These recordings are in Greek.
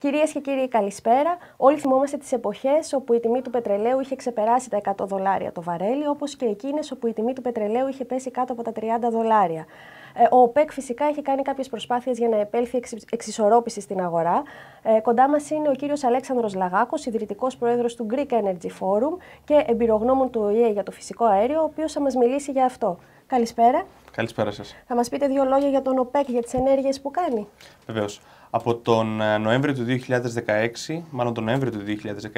Κυρίες και κύριοι, καλησπέρα. Όλοι θυμόμαστε τις εποχές όπου η τιμή του πετρελαίου είχε ξεπεράσει τα 100 δολάρια το βαρέλι, όπως και εκείνες όπου η τιμή του πετρελαίου είχε πέσει κάτω από τα 30 δολάρια. Ε, ο ΟΠΕΚ φυσικά έχει κάνει κάποιες προσπάθειες για να επέλθει εξισορρόπηση στην αγορά. Ε, κοντά μας είναι ο κύριος Αλέξανδρος Λαγάκος, ιδρυτικός πρόεδρος του Greek Energy Forum και εμπειρογνώμων του ΟΗΕ για το φυσικό αέριο, ο οποίος θα μας μιλήσει για αυτό. Καλησπέρα. Καλησπέρα σας. Θα μας πείτε δύο λόγια για τον ΟΠΕΚ, για τις ενέργειες που κάνει. Βεβαίως από τον ε, Νοέμβριο του 2016, μάλλον τον Νοέμβριο του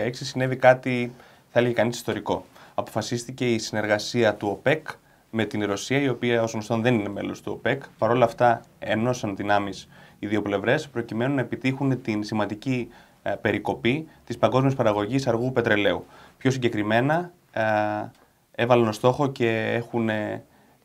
2016, συνέβη κάτι, θα έλεγε κανείς, ιστορικό. Αποφασίστηκε η συνεργασία του ΟΠΕΚ με την Ρωσία, η οποία ως γνωστόν δεν είναι μέλος του ΟΠΕΚ. Παρ' όλα αυτά ενώσαν δυνάμεις οι δύο πλευρές, προκειμένου να επιτύχουν την σημαντική ε, περικοπή της παγκόσμιας παραγωγής αργού πετρελαίου. Πιο συγκεκριμένα, ε, έβαλαν στόχο και έχουν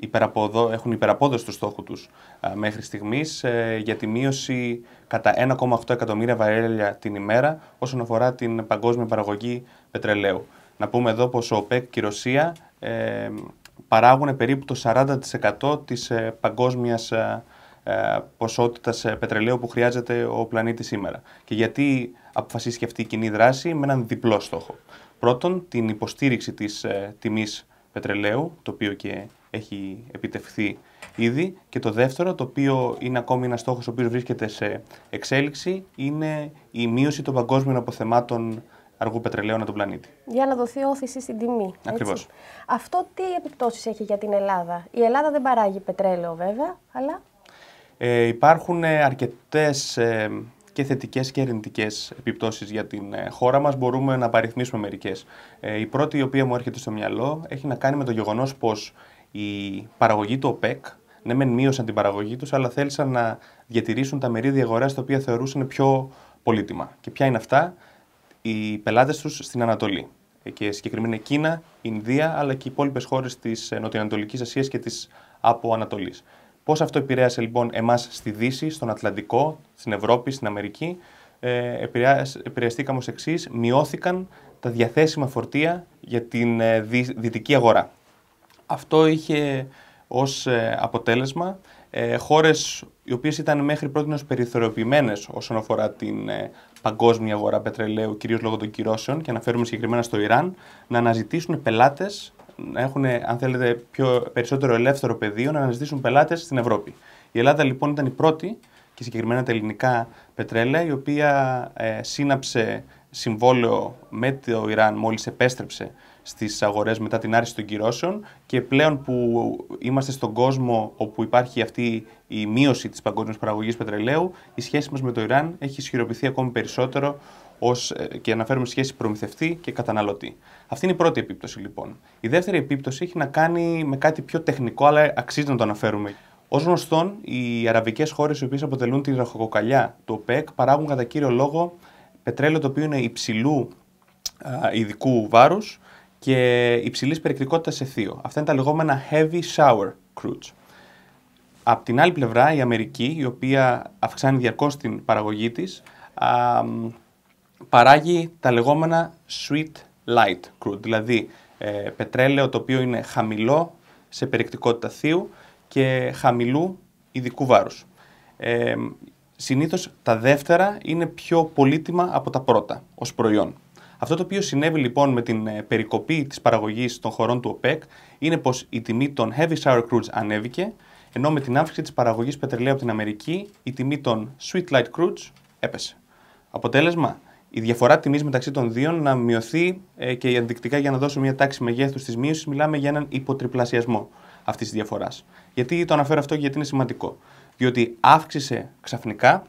υπεραποδο, έχουν υπεραπόδοση του στόχου τους α, μέχρι στιγμής ε, για τη μείωση κατά 1,8 εκατομμύρια βαρέλια την ημέρα όσον αφορά την παγκόσμια παραγωγή πετρελαίου. Να πούμε εδώ πως ο ΟΠΕΚ και η Ρωσία ε, παράγουν περίπου το 40% της ε, παγκόσμιας ε, ε, ποσότητας ε, πετρελαίου που χρειάζεται ο πλανήτη σήμερα. Και γιατί αποφασίστηκε αυτή η κοινή δράση με έναν διπλό στόχο. Πρώτον, την υποστήριξη της τιμής πετρελαίου, το οποίο και έχει επιτευχθεί ήδη. Και το δεύτερο, το οποίο είναι ακόμη ένας στόχος ο οποίος βρίσκεται σε εξέλιξη, είναι η μείωση των παγκόσμιων αποθεμάτων αργού πετρελαίου ανά τον πλανήτη. Για να δοθεί όθηση στην τιμή. Ακριβώς. Αυτό τι επιπτώσεις έχει για την Ελλάδα. Η Ελλάδα δεν παράγει πετρέλαιο βέβαια, αλλά. Ε, υπάρχουν ε, αρκετές ε, και θετικές και αρνητικές επιπτώσεις για την ε, χώρα μας. Μπορούμε να παριθμίσουμε μερικές. η πρώτη, η οποία μου έρχεται στο μυαλό, έχει να κάνει με το γεγονός πως η παραγωγή του ΟΠΕΚ, ναι, μεν μείωσαν την παραγωγή τους, αλλά θέλησαν να διατηρήσουν τα μερίδια αγοράς τα οποία θεωρούσαν πιο πολύτιμα. Και ποια είναι αυτά, οι πελάτες τους στην Ανατολή. Ε, και συγκεκριμένα Κίνα, Ινδία, αλλά και οι υπόλοιπες χώρες της ε, Νοτιοανατολικής Ασίας και της από Πώς αυτό επηρέασε λοιπόν εμάς στη Δύση, στον Ατλαντικό, στην Ευρώπη, στην Αμερική, ε, επηρεαστήκαμε ως εξής. Μειώθηκαν τα διαθέσιμα φορτία για την ε, δυτική αγορά. Αυτό είχε ως ε, αποτέλεσμα ε, χώρες οι οποίες ήταν μέχρι πρώτη περιθωριοποιημένες όσον αφορά την ε, παγκόσμια αγορά πετρελαίου, κυρίως λόγω των κυρώσεων, και αναφέρουμε συγκεκριμένα στο Ιράν, να αναζητήσουν πελάτες, να έχουν, αν θέλετε, πιο, περισσότερο ελεύθερο πεδίο, να αναζητήσουν πελάτες στην Ευρώπη. Η Ελλάδα λοιπόν ήταν η πρώτη, και συγκεκριμένα τα ελληνικά πετρέλαια, η οποία ε, σύναψε συμβόλαιο με το Ιράν μόλις επέστρεψε Στις αγορές μετά την άρση των κυρώσεων και πλέον που είμαστε στον κόσμο όπου υπάρχει αυτή η μείωση της Παγκόσμιας παραγωγής πετρελαίου, η σχέση μας με το Ιράν έχει ισχυροποιηθεί ακόμη περισσότερο ως, ε, και αναφέρουμε σχέση προμηθευτή και καταναλωτή. Αυτή είναι η πρώτη επίπτωση λοιπόν. Η δεύτερη επίπτωση έχει να κάνει με κάτι πιο τεχνικό, αλλά αξίζει να το αναφέρουμε. Ως γνωστόν, οι αραβικές χώρες οι οποίες αποτελούν την ραχοκοκαλιά του ΟΠΕΚ παράγουν κατά κύριο λόγο πετρέλαιο το οποίο είναι υψηλού ειδικού βάρους και υψηλής περιεκτικότητας σε θείο. Αυτά είναι τα λεγόμενα heavy shower crudes. Απ' την άλλη πλευρά, η Αμερική, η οποία αυξάνει διαρκώς την παραγωγή της, παράγει τα λεγόμενα sweet light crude, δηλαδή ε, πετρέλαιο το οποίο είναι χαμηλό σε περιεκτικότητα θείου και χαμηλού ειδικού βάρους. Ε, συνήθως τα δεύτερα είναι πιο πολύτιμα από τα πρώτα ως προϊόν. Αυτό το οποίο συνέβη λοιπόν με την ε, περικοπή της παραγωγής των χωρών του ΟΠΕΚ είναι πως η τιμή των heavy sour crudes ανέβηκε, ενώ με την αύξηση της παραγωγής πετρελαίου από την Αμερική η τιμή των sweet light crudes έπεσε. Αποτέλεσμα, η διαφορά τιμής μεταξύ των δύο να μειωθεί ε, και ενδεικτικά για να δώσω μια τάξη μεγέθους της μείωσης, μιλάμε για έναν υποτριπλασιασμό αυτής της διαφοράς. Γιατί το αναφέρω αυτό, γιατί είναι σημαντικό. Διότι αύξησε ξαφνικά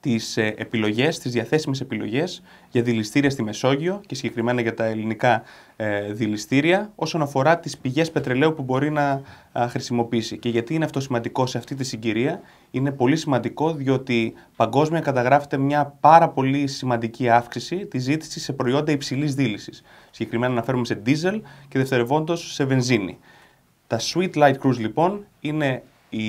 τις ε, επιλογές, τις διαθέσιμες επιλογές για δηληστήρια στη Μεσόγειο και συγκεκριμένα για τα ελληνικά ε, δηληστήρια όσον αφορά τις πηγές πετρελαίου που μπορεί να χρησιμοποιήσει. Και γιατί είναι αυτό σημαντικό σε αυτή τη συγκυρία. Είναι πολύ σημαντικό διότι παγκόσμια καταγράφεται μια πάρα πολύ σημαντική αύξηση της ζήτησης σε προϊόντα υψηλής δήληση. Συγκεκριμένα αναφέρουμε σε δίζελ και δευτερευόντως σε βενζίνη. Τα Sweet Light Cruise λοιπόν είναι η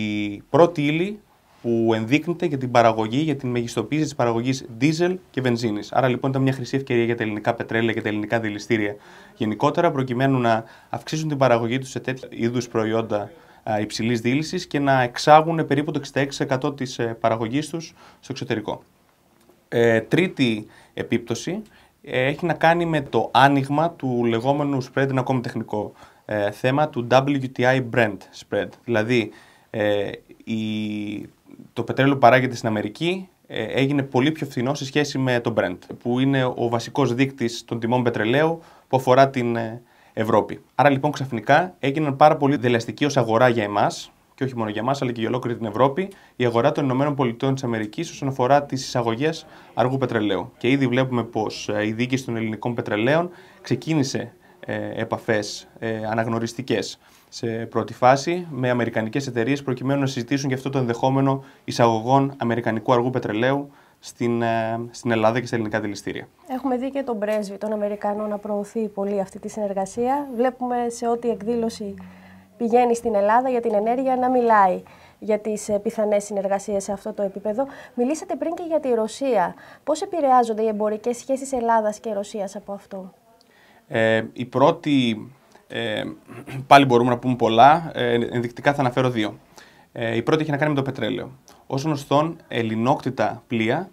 πρώτη ύλη που ενδείκνυται για την παραγωγή, για την μεγιστοποίηση της παραγωγής δίζελ και βενζίνης. Άρα λοιπόν ήταν μια χρυσή ευκαιρία για τα ελληνικά πετρέλαια και τα ελληνικά δηληστήρια γενικότερα, προκειμένου να αυξήσουν την παραγωγή τους σε τέτοιου είδους προϊόντα υψηλής δίλησης και να εξάγουν περίπου το 66% της ε, παραγωγής τους στο εξωτερικό. Ε, τρίτη επίπτωση ε, έχει να κάνει με το άνοιγμα του λεγόμενου spread, ένα ακόμη τεχνικό ε, θέμα, του WTI Brent spread. Δηλαδή, ε, η, το πετρέλαιο που παράγεται στην Αμερική ε, έγινε πολύ πιο φθηνό σε σχέση με το Brent, που είναι ο βασικός δείκτης των τιμών πετρελαίου που αφορά την ε, Ευρώπη. Άρα λοιπόν ξαφνικά έγιναν πάρα πολύ δελαστική ως αγορά για εμάς και όχι μόνο για εμάς, αλλά και για ολόκληρη την Ευρώπη, η αγορά των ΗΠΑ όσον αφορά τις εισαγωγές αργού πετρελαίου. Και ήδη βλέπουμε πως ε, η διοίκηση των ελληνικών πετρελαίων ξεκίνησε ε, επαφές αναγνωριστικές σε πρώτη φάση με αμερικανικές εταιρείες προκειμένου να συζητήσουν για αυτό το ενδεχόμενο εισαγωγών αμερικανικού αργού πετρελαίου στην, ε, στην Ελλάδα και στα ελληνικά δηληστήρια. Έχουμε δει και τον πρέσβη των Αμερικανών να προωθεί πολύ αυτή τη συνεργασία. Βλέπουμε σε ό,τι εκδήλωση πηγαίνει στην Ελλάδα για την ενέργεια να μιλάει για τις ε, πιθανές συνεργασίες σε αυτό το επίπεδο. Μιλήσατε πριν και για τη Ρωσία. Πώς επηρεάζονται οι εμπορικές σχέσεις Ελλάδας και Ρωσίας από αυτό, ε, η πρώτη ε, πάλι μπορούμε να πούμε πολλά. Ε, ενδεικτικά θα αναφέρω δύο. Ε, η πρώτη έχει να κάνει με το πετρέλαιο. όσον γνωστόν, ελληνόκτητα πλοία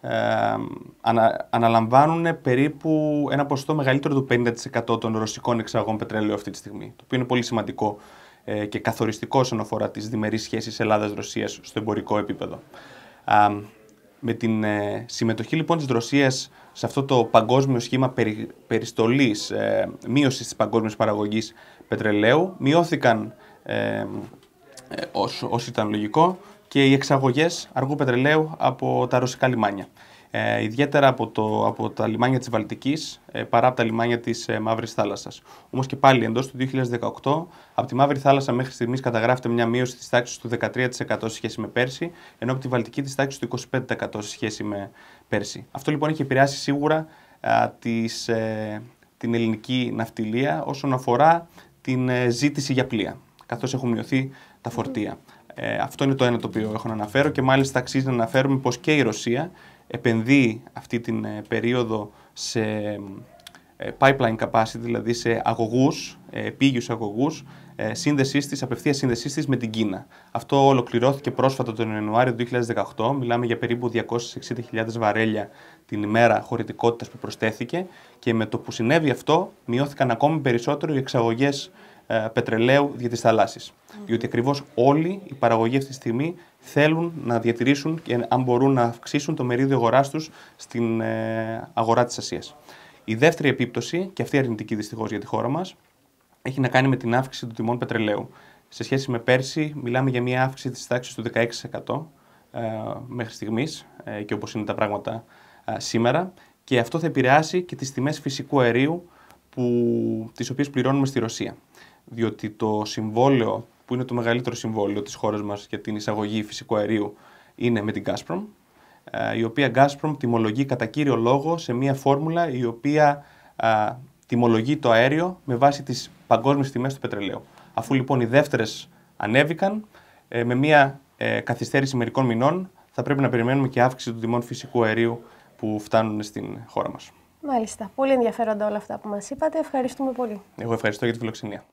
ε, αναλαμβάνουν περίπου ένα ποσοστό μεγαλύτερο του 50% των ρωσικών εξαγών πετρέλαιο αυτή τη στιγμή. Το οποίο είναι πολύ σημαντικό ε, και καθοριστικό όσον αφορά τις διμερείς σχέσεις Ελλάδα-Ρωσία στο εμπορικό επίπεδο. Με την ε, συμμετοχή λοιπόν της Ρωσίας σε αυτό το παγκόσμιο σχήμα περι, περιστολής, ε, μείωσης της παγκόσμιας παραγωγής πετρελαίου, μειώθηκαν ε, ως ε, ήταν λογικό και οι εξαγωγές αργού πετρελαίου από τα ρωσικά λιμάνια ε, ιδιαίτερα από, το, από τα λιμάνια της Βαλτικής ε, παρά από τα λιμάνια της ε, Μαύρης Θάλασσας. Όμως και πάλι εντός του 2018, από τη Μαύρη Θάλασσα μέχρι στιγμής καταγράφεται μια μείωση της τάξης του 13% σε σχέση με πέρσι, ενώ από τη Βαλτική της τάξης του 25% σε σχέση με πέρσι. Αυτό λοιπόν έχει επηρεάσει σίγουρα ε, την ελληνική ναυτιλία όσον αφορά την ε, ζήτηση για πλοία, καθώς έχουν μειωθεί τα φορτία. Ε, αυτό είναι το ένα το οποίο έχω να αναφέρω και μάλιστα αξίζει να αναφέρουμε πως και η Ρωσία επενδύει αυτή την ε, περίοδο σε ε, pipeline capacity, δηλαδή σε αγωγούς, ε, επίγειους αγωγούς, σύνδεσής της, απευθείας σύνδεσής της με την Κίνα. Αυτό ολοκληρώθηκε πρόσφατα τον Ιανουάριο του 2018, μιλάμε για περίπου 260.000 βαρέλια την ημέρα χωρητικότητας που προσθέθηκε και με το που συνέβη αυτό μειώθηκαν ακόμη περισσότερο οι εξαγωγές ε, πετρελαίου για τις θαλάσσει. Διότι ακριβώς όλοι οι παραγωγοί αυτή τη στιγμή θέλουν να διατηρήσουν και αν μπορούν να αυξήσουν το μερίδιο ε, αγοράς τους στην αγορά της Ασίας. Η δεύτερη επίπτωση, και αυτή αρνητική δυστυχώς για τη χώρα μας, έχει να κάνει με την αύξηση των τιμών πετρελαίου. Σε σχέση με πέρσι, μιλάμε για μια αύξηση της τάξης του 16% ε, μέχρι στιγμής και όπως είναι τα πράγματα σήμερα. Και αυτό θα επηρεάσει και τις τιμές φυσικού αερίου τι τις πληρώνουμε στη Ρωσία διότι το συμβόλαιο που είναι το μεγαλύτερο συμβόλαιο της χώρας μας για την εισαγωγή φυσικού αερίου είναι με την Gazprom, ε, η οποία Gazprom τιμολογεί κατά κύριο λόγο σε μια φόρμουλα η οποία τιμολογεί το αέριο με βάση τις παγκόσμιες τιμές του πετρελαίου. Αφού λοιπόν οι δεύτερες ανέβηκαν, ε, με μια ε, καθυστέρηση μερικών μηνών θα πρέπει να περιμένουμε και αύξηση των τιμών φυσικού αερίου που φτάνουν στην χώρα μας. Μάλιστα. Πολύ ενδιαφέροντα όλα αυτά που μας είπατε. Ευχαριστούμε πολύ. Εγώ ευχαριστώ για τη φιλοξενία.